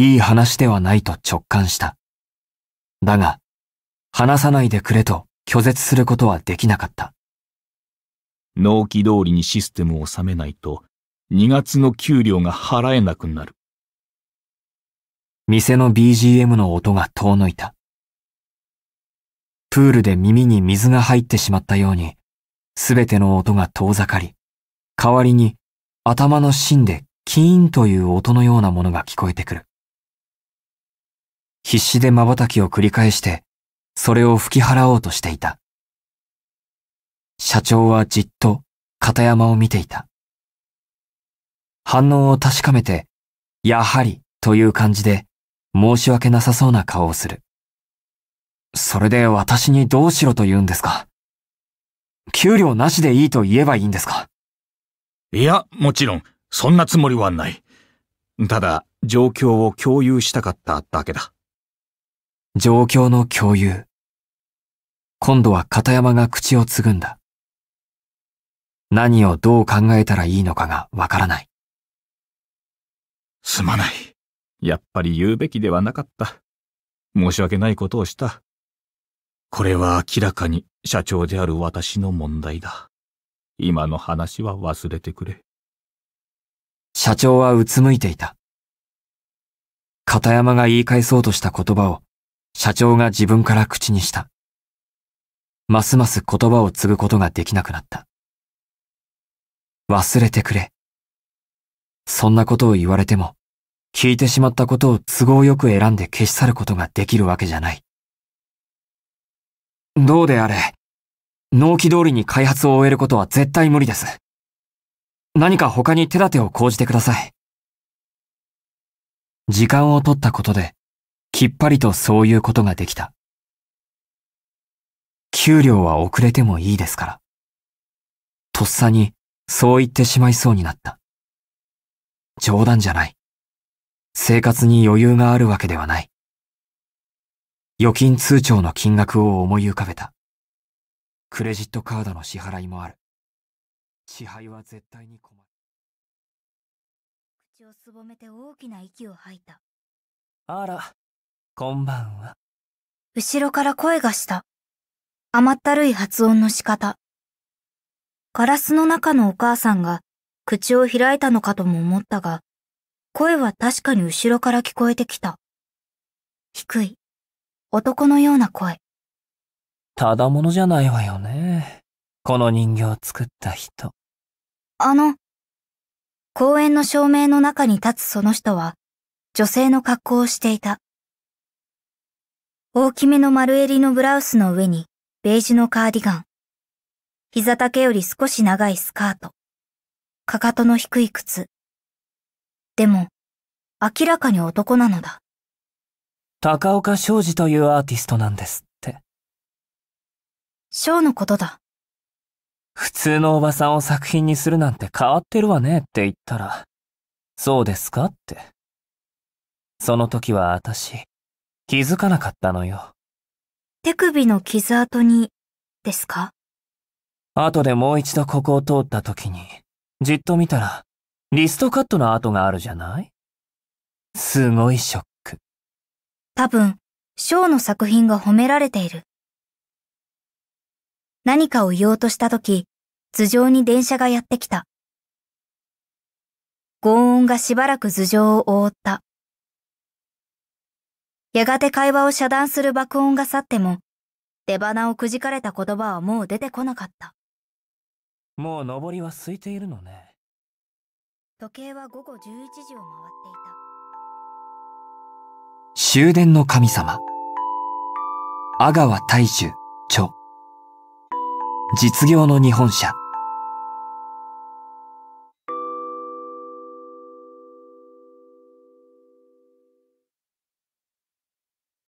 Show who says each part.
Speaker 1: いい話ではないと直感した。だが、話さないでくれと拒絶することはできなかった。納期通りにシステムを収めないと、2月の給料が払えなくなる。店の BGM の音が遠のいた。プールで耳に水が入ってしまったように、すべての音が遠ざかり、代わりに頭の芯でキーンという音のようなものが聞こえてくる。必死で瞬きを繰り返して、それを吹き払おうとしていた。社長はじっと片山を見ていた。反応を確かめて、やはりという感じで申し訳なさそうな顔をする。それで私にどうしろと言うんですか給料なしでいいと言えばいいんですかいや、もちろん、そんなつもりはない。ただ、状況を共有したかっただけだ。状況の共有。今度は片山が口をつぐんだ。何をどう考えたらいいのかがわからない。すまない。やっぱり言うべきではなかった。申し訳ないことをした。これは明らかに社長である私の問題だ。今
Speaker 2: の話は忘れてくれ。
Speaker 1: 社長はうつむいていた。片山が言い返そうとした言葉を社長が自分から口にした。ますます言葉を継ぐことができなくなった。忘れてくれ。そんなことを言われても、聞いてしまったことを都合よく選んで消し去ることができるわけじゃない。どうであれ、納期通りに開発を終えることは絶対無理です。何か他に手立てを講じてください。時間を取ったことで、きっぱりとそういうことができた。給料は遅れてもいいですから。とっさにそう言ってしまいそうになった。冗談じゃない。生活に余裕があるわけではない。預金通帳の金額を思い浮かべた。クレジットカードの支払いもある。支配は絶対に困る。
Speaker 3: 口をすぼめて大きな息を吐いた。あら、
Speaker 2: こんばんは。
Speaker 3: 後ろから声がした。甘ったるい発音の仕方。ガラスの中のお母さんが口を開いたのかとも思ったが、声は確かに後ろから聞こえてきた。低い、男のような声。
Speaker 2: ただものじゃないわよ
Speaker 3: ね。
Speaker 2: この人形を作った人。
Speaker 3: あの、公園の照明の中に立つその人は、女性の格好をしていた。大きめの丸襟のブラウスの上にベージュのカーディガン。膝丈より少し長いスカート。かかとの低い靴。でも、明らかに男なのだ。
Speaker 2: 高岡昌司というアーティストなんですって。
Speaker 3: 章のことだ。
Speaker 2: 普通のおばさんを作品にするなんて変わってるわねって言ったら、そうですかって。その時は私、気づかなかったのよ。
Speaker 3: 手首の傷跡に、ですか
Speaker 2: 後でもう一度ここを通った時に、じっと見たら、リストカットの跡があるじゃないすごいショック。
Speaker 3: 多分、ショーの作品が褒められている。何かを言おうとした時、頭上に電車がやってきた。轟音がしばらく頭上を覆った。やがて会話を遮断する爆音が去っても、出鼻をくじかれた言葉はもう出てこなかった。
Speaker 2: もう上りは空いているのね。
Speaker 3: 時計は午後11時を回っていた。
Speaker 1: 終電の神様。阿川大樹著。実業の日本社。